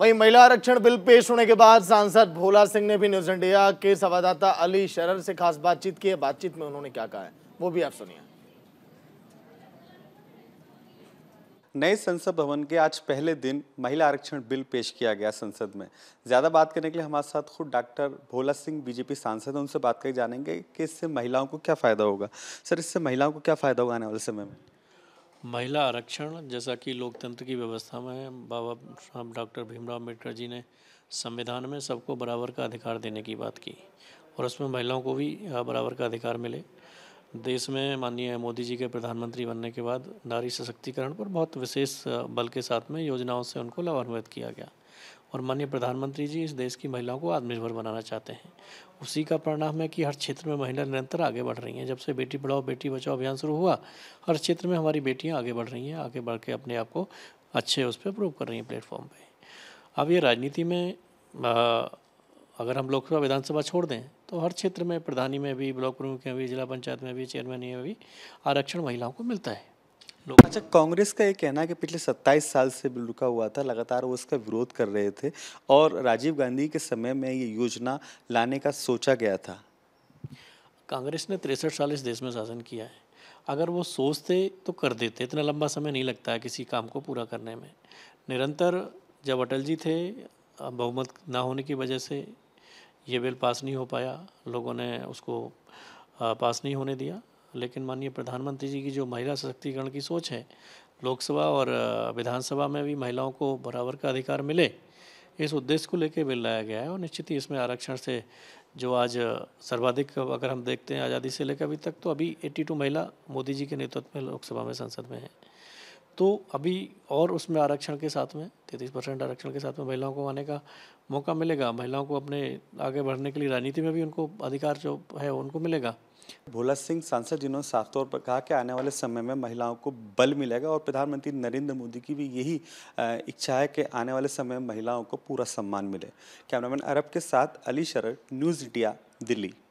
वहीं महिला आरक्षण बिल पेश होने के बाद सांसद भोला सिंह ने भी न्यूज इंडिया के संवाददाता अली शरर से खास बातचीत की है बातचीत में उन्होंने क्या कहा है वो भी आप सुनिए नए संसद भवन के आज पहले दिन महिला आरक्षण बिल पेश किया गया संसद में ज़्यादा बात करने के लिए हमारे साथ खुद डॉक्टर भोला सिंह बीजेपी सांसद हैं उनसे बात करके जानेंगे कि इससे महिलाओं को क्या फ़ायदा होगा सर इससे महिलाओं को क्या फ़ायदा होगा आने वाले समय में महिला आरक्षण जैसा कि लोकतंत्र की व्यवस्था में बाबा साहब डॉक्टर भीमराव अम्बेडकर जी ने संविधान में सबको बराबर का अधिकार देने की बात की और उसमें महिलाओं को भी बराबर का अधिकार मिले देश में माननीय मोदी जी के प्रधानमंत्री बनने के बाद नारी सशक्तिकरण पर बहुत विशेष बल के साथ में योजनाओं से उनको लाभान्वित किया गया और माननीय प्रधानमंत्री जी इस देश की महिलाओं को आत्मनिर्भर बनाना चाहते हैं उसी का परिणाम है कि हर क्षेत्र में महिला निरंतर आगे बढ़ रही हैं जब से बेटी पढ़ाओ बेटी बचाओ अभियान शुरू हुआ हर क्षेत्र में हमारी बेटियाँ आगे बढ़ रही हैं आगे बढ़ के अपने आप को अच्छे उस पर प्रूव कर रही हैं प्लेटफॉर्म पर अब ये राजनीति में आ, अगर हम लोकसभा विधानसभा छोड़ दें तो हर क्षेत्र में प्रधानी में भी ब्लॉक प्रमुख में भी जिला पंचायत में भी चेयरमैन में भी आरक्षण महिलाओं को मिलता है लोग अच्छा कांग्रेस का ये कहना है कि पिछले 27 साल से बिल रुका हुआ था लगातार वो इसका विरोध कर रहे थे और राजीव गांधी के समय में ये योजना लाने का सोचा गया था कांग्रेस ने तिरसठ साल इस देश में शासन किया है अगर वो सोचते तो कर देते इतना लंबा समय नहीं लगता है किसी काम को पूरा करने में निरंतर जब अटल जी थे बहुमत ना होने की वजह से ये बिल पास नहीं हो पाया लोगों ने उसको पास नहीं होने दिया लेकिन माननीय प्रधानमंत्री जी की जो महिला सशक्तिकरण की सोच है लोकसभा और विधानसभा में भी महिलाओं को बराबर का अधिकार मिले इस उद्देश्य को लेकर बिल लाया गया है और निश्चित ही इसमें आरक्षण से जो आज सर्वाधिक अगर हम देखते हैं आज़ादी से लेकर अभी तक तो अभी 82 महिला मोदी जी के नेतृत्व में लोकसभा में संसद में हैं तो अभी और उसमें आरक्षण के साथ में तैंतीस परसेंट आरक्षण के साथ में महिलाओं को आने का मौका मिलेगा महिलाओं को अपने आगे बढ़ने के लिए राजनीति में भी उनको अधिकार जो है उनको मिलेगा भोला सिंह सांसद जिन्होंने साफ तौर पर कहा कि आने वाले समय में महिलाओं को बल मिलेगा और प्रधानमंत्री नरेंद्र मोदी की भी यही इच्छा है कि आने वाले समय में महिलाओं को पूरा सम्मान मिले कैमरामैन अरब के साथ अली शरद न्यूज़ इंडिया दिल्ली